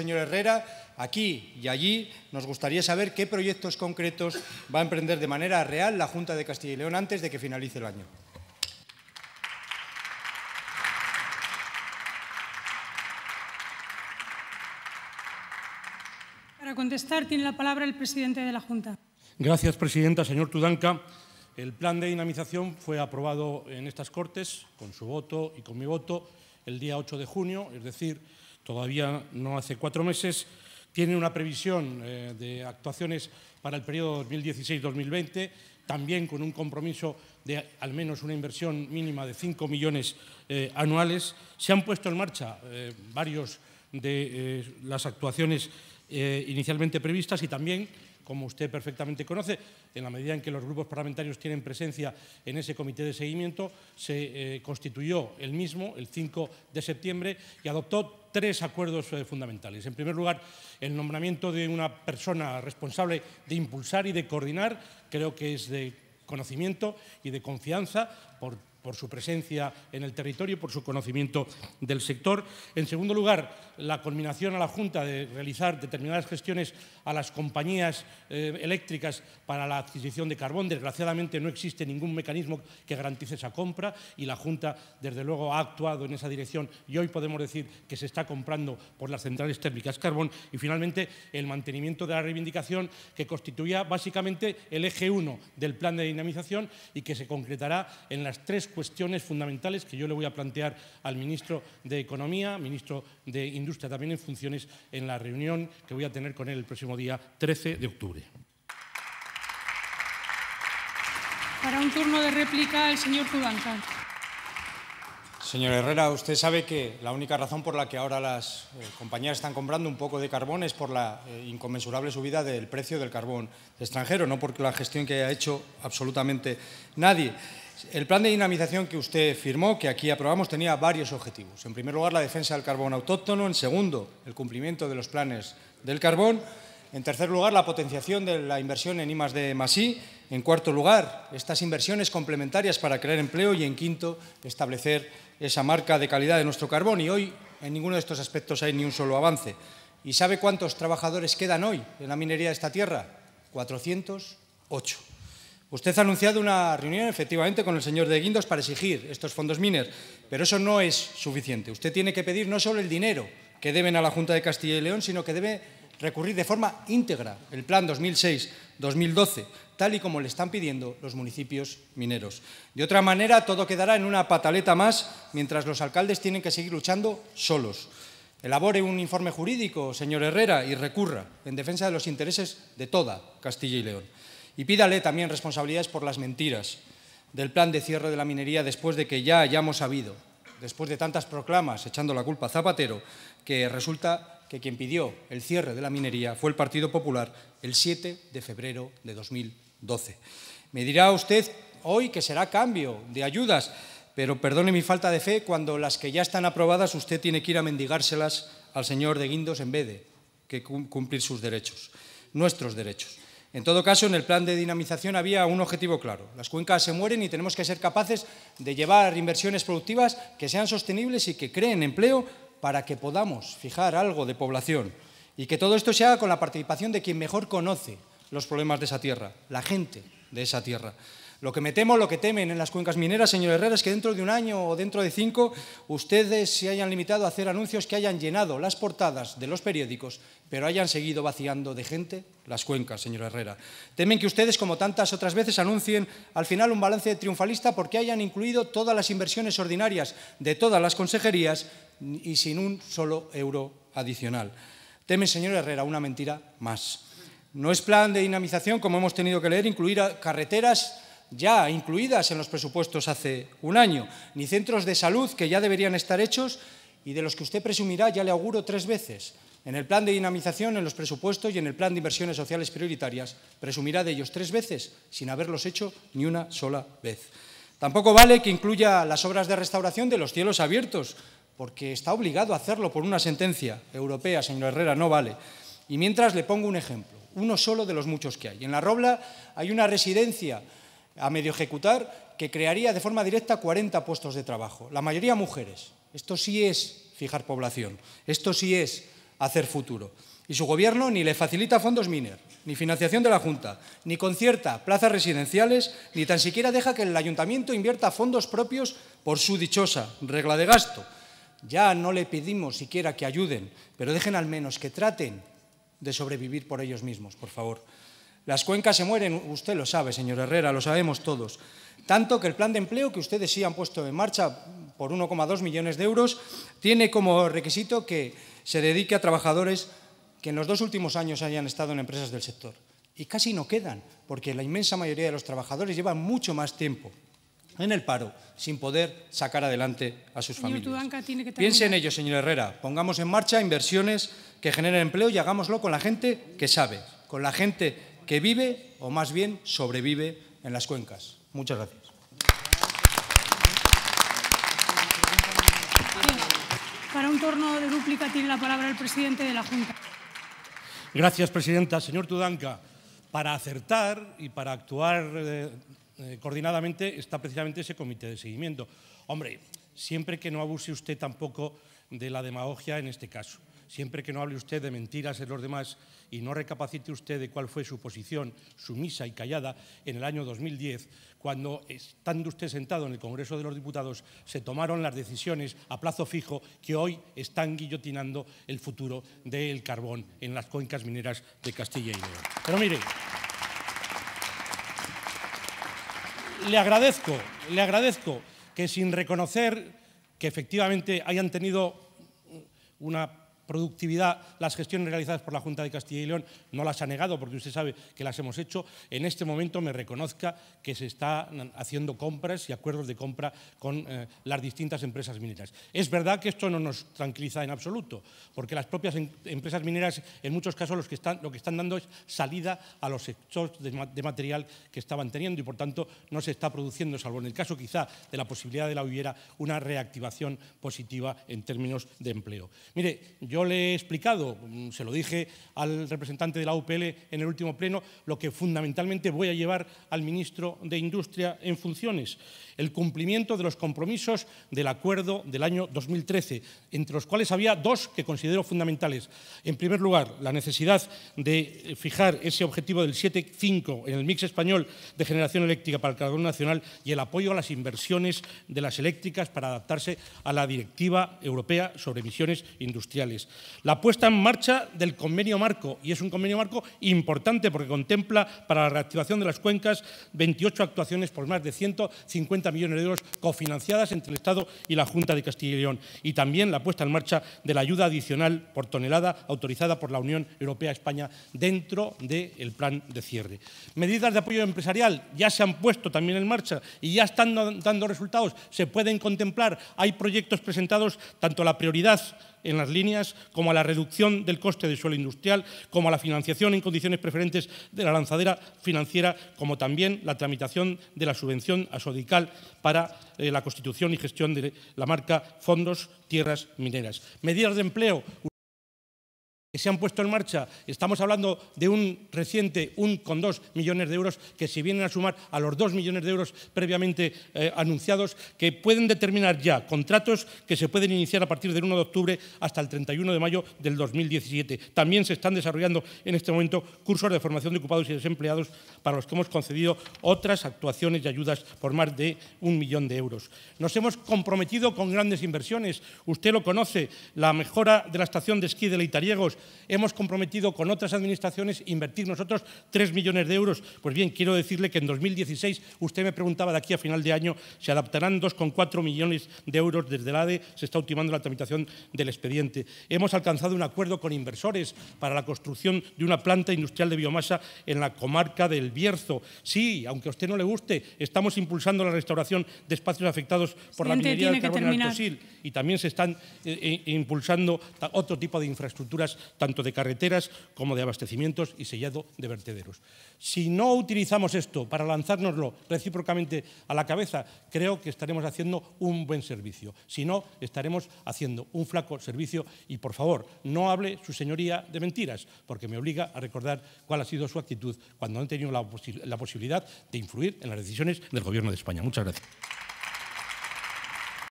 Señor Herrera, aquí y allí nos gustaría saber qué proyectos concretos va a emprender de manera real la Junta de Castilla y León antes de que finalice el año. Para contestar tiene la palabra el presidente de la Junta. Gracias, presidenta. Señor Tudanca, el plan de dinamización fue aprobado en estas Cortes con su voto y con mi voto el día 8 de junio, es decir, todavía no hace cuatro meses, tiene una previsión eh, de actuaciones para el periodo 2016-2020, también con un compromiso de al menos una inversión mínima de 5 millones eh, anuales. Se han puesto en marcha varias eh, varios de las actuaciones inicialmente previstas y también como usted perfectamente conoce, en la medida en que los grupos parlamentarios tienen presencia en ese comité de seguimiento, se eh, constituyó el mismo el 5 de septiembre y adoptó tres acuerdos eh, fundamentales. En primer lugar, el nombramiento de una persona responsable de impulsar y de coordinar, creo que es de conocimiento y de confianza por por su presencia en el territorio, por su conocimiento del sector. En segundo lugar, la culminación a la Junta de realizar determinadas gestiones a las compañías eh, eléctricas para la adquisición de carbón. Desgraciadamente no existe ningún mecanismo que garantice esa compra y la Junta, desde luego, ha actuado en esa dirección y hoy podemos decir que se está comprando por las centrales térmicas carbón. Y finalmente, el mantenimiento de la reivindicación que constituía básicamente el eje 1 del plan de dinamización y que se concretará en las tres cuestiones fundamentales que yo le voy a plantear al ministro de Economía, ministro de Industria también en funciones, en la reunión que voy a tener con él el próximo día 13 de octubre. Para un turno de réplica, el señor Tudanca. Señor Herrera, usted sabe que la única razón por la que ahora las eh, compañías están comprando un poco de carbón es por la eh, inconmensurable subida del precio del carbón extranjero, no por la gestión que haya hecho absolutamente nadie. El plan de dinamización que usted firmó, que aquí aprobamos, tenía varios objetivos. En primer lugar, la defensa del carbón autóctono. En segundo, el cumplimiento de los planes del carbón. En tercer lugar, la potenciación de la inversión en I D En cuarto lugar, estas inversiones complementarias para crear empleo. Y en quinto, establecer esa marca de calidad de nuestro carbón. Y hoy, en ninguno de estos aspectos hay ni un solo avance. ¿Y sabe cuántos trabajadores quedan hoy en la minería de esta tierra? 408. Usted ha anunciado una reunión, efectivamente, con el señor de Guindos para exigir estos fondos mineros, pero eso no es suficiente. Usted tiene que pedir no solo el dinero que deben a la Junta de Castilla y León, sino que debe recurrir de forma íntegra el Plan 2006-2012, tal y como le están pidiendo los municipios mineros. De otra manera, todo quedará en una pataleta más, mientras los alcaldes tienen que seguir luchando solos. Elabore un informe jurídico, señor Herrera, y recurra en defensa de los intereses de toda Castilla y León. Y pídale también responsabilidades por las mentiras del plan de cierre de la minería después de que ya hayamos sabido, después de tantas proclamas echando la culpa a Zapatero, que resulta que quien pidió el cierre de la minería fue el Partido Popular el 7 de febrero de 2012. Me dirá usted hoy que será cambio de ayudas, pero perdone mi falta de fe, cuando las que ya están aprobadas usted tiene que ir a mendigárselas al señor de Guindos en vez de que cumplir sus derechos, nuestros derechos. En todo caso, en el plan de dinamización había un objetivo claro. Las cuencas se mueren y tenemos que ser capaces de llevar inversiones productivas que sean sostenibles y que creen empleo para que podamos fijar algo de población. Y que todo esto se haga con la participación de quien mejor conoce los problemas de esa tierra, la gente de esa tierra. Lo que me temo, lo que temen en las cuencas mineras, señor Herrera, es que dentro de un año o dentro de cinco ustedes se hayan limitado a hacer anuncios que hayan llenado las portadas de los periódicos, pero hayan seguido vaciando de gente las cuencas, señor Herrera. Temen que ustedes, como tantas otras veces, anuncien al final un balance triunfalista porque hayan incluido todas las inversiones ordinarias de todas las consejerías y sin un solo euro adicional. Temen, señor Herrera, una mentira más. No es plan de dinamización, como hemos tenido que leer, incluir carreteras ya incluidas en los presupuestos hace un año, ni centros de salud que ya deberían estar hechos y de los que usted presumirá ya le auguro tres veces. En el plan de dinamización, en los presupuestos y en el plan de inversiones sociales prioritarias, presumirá de ellos tres veces sin haberlos hecho ni una sola vez. Tampoco vale que incluya las obras de restauración de los cielos abiertos, porque está obligado a hacerlo por una sentencia europea, señor Herrera, no vale. Y mientras le pongo un ejemplo, uno solo de los muchos que hay. En La Robla hay una residencia a medio ejecutar que crearía de forma directa 40 puestos de trabajo, la mayoría mujeres. Esto sí es fijar población, esto sí es hacer futuro. Y su gobierno ni le facilita fondos MINER, ni financiación de la Junta, ni concierta plazas residenciales, ni tan siquiera deja que el ayuntamiento invierta fondos propios por su dichosa regla de gasto. Ya no le pedimos siquiera que ayuden, pero dejen al menos que traten de sobrevivir por ellos mismos, por favor. Las cuencas se mueren, usted lo sabe, señor Herrera, lo sabemos todos. Tanto que el plan de empleo que ustedes sí han puesto en marcha por 1,2 millones de euros tiene como requisito que se dedique a trabajadores que en los dos últimos años hayan estado en empresas del sector. Y casi no quedan, porque la inmensa mayoría de los trabajadores llevan mucho más tiempo en el paro sin poder sacar adelante a sus familias. Piense en ello, señor Herrera. Pongamos en marcha inversiones que generen empleo y hagámoslo con la gente que sabe, con la gente que vive, o más bien sobrevive, en las cuencas. Muchas gracias. Para un turno de dúplica tiene la palabra el presidente de la Junta. Gracias, presidenta. Señor Tudanca, para acertar y para actuar eh, eh, coordinadamente está precisamente ese comité de seguimiento. Hombre, siempre que no abuse usted tampoco de la demagogia en este caso siempre que no hable usted de mentiras en los demás y no recapacite usted de cuál fue su posición sumisa y callada en el año 2010, cuando, estando usted sentado en el Congreso de los Diputados, se tomaron las decisiones a plazo fijo que hoy están guillotinando el futuro del carbón en las cuencas mineras de Castilla y León. Pero mire, le agradezco, le agradezco que sin reconocer que efectivamente hayan tenido una productividad, las gestiones realizadas por la Junta de Castilla y León, no las ha negado porque usted sabe que las hemos hecho, en este momento me reconozca que se están haciendo compras y acuerdos de compra con eh, las distintas empresas mineras. Es verdad que esto no nos tranquiliza en absoluto, porque las propias em, empresas mineras en muchos casos lo que están dando es salida a los sectores de, material que estaban teniendo y por tanto no se está produciendo, salvo en el caso quizá de la posibilidad de la hubiera, una reactivación positiva en términos de empleo. Mire, yo le he explicado, mm, se lo dije al representante de la UPL en el último pleno, lo que fundamentalmente voy a llevar al ministro de Industria en funciones, el cumplimiento de los compromisos del acuerdo del año 2013, entre los cuales había dos que considero fundamentales. En primer lugar, la necesidad de fijar ese objetivo del 7.5 en el mix español de generación eléctrica para el carbono nacional y el apoyo a las inversiones de las eléctricas para adaptarse a la directiva europea sobre emisiones industriales. La puesta en marcha del convenio marco, y es un convenio marco importante porque contempla para la reactivación de las cuencas 28 actuaciones por más de 150 millones de euros cofinanciadas entre el Estado y la Junta de Castilla y León. Y también la puesta en marcha de la ayuda adicional por tonelada autorizada por la Unión Europea España dentro del plan de cierre. Medidas de apoyo empresarial ya se han puesto también en marcha y ya están dando resultados. Se pueden contemplar. Hay proyectos presentados, tanto la prioridad en las líneas, como a la reducción del coste del suelo industrial, como a la financiación en condiciones preferentes de la lanzadera financiera, como también la tramitación de la subvención asodical para eh, la constitución y gestión de la marca Fondos Tierras Mineras. Medidas de empleo que se han puesto en marcha, estamos hablando de un reciente 1,2 millones de euros que se vienen a sumar a los 2 millones de euros previamente eh, anunciados, que pueden determinar ya contratos que se pueden iniciar a partir del 1 de octubre hasta el 31 de mayo del 2017. También se están desarrollando en este momento cursos de formación de ocupados y desempleados para los que hemos concedido otras actuaciones y ayudas por más de un millón de euros. Nos hemos comprometido con grandes inversiones. Usted lo conoce, la mejora de la estación de esquí de Leitariegos, hemos comprometido con otras administraciones invertir nosotros 3 millones de euros. Pues bien, quiero decirle que en 2016, usted me preguntaba de aquí a final de año, se adaptarán 2,4 millones de euros desde la ADE, se está ultimando la tramitación del expediente. Hemos alcanzado un acuerdo con inversores para la construcción de una planta industrial de biomasa en la comarca del Bierzo. Sí, aunque a usted no le guste, estamos impulsando la restauración de espacios afectados por la minería de carbón fósil y también se están eh, eh, impulsando otro tipo de infraestructuras tanto de carreteras como de abastecimientos y sellado de vertederos. Si no utilizamos esto para lanzárnoslo recíprocamente a la cabeza, creo que estaremos haciendo un buen servicio. Si no, estaremos haciendo un flaco servicio y, por favor, no hable su señoría de mentiras, porque me obliga a recordar cuál ha sido su actitud cuando han tenido la, la posibilidad de influir en las decisiones del Gobierno de España. Muchas gracias.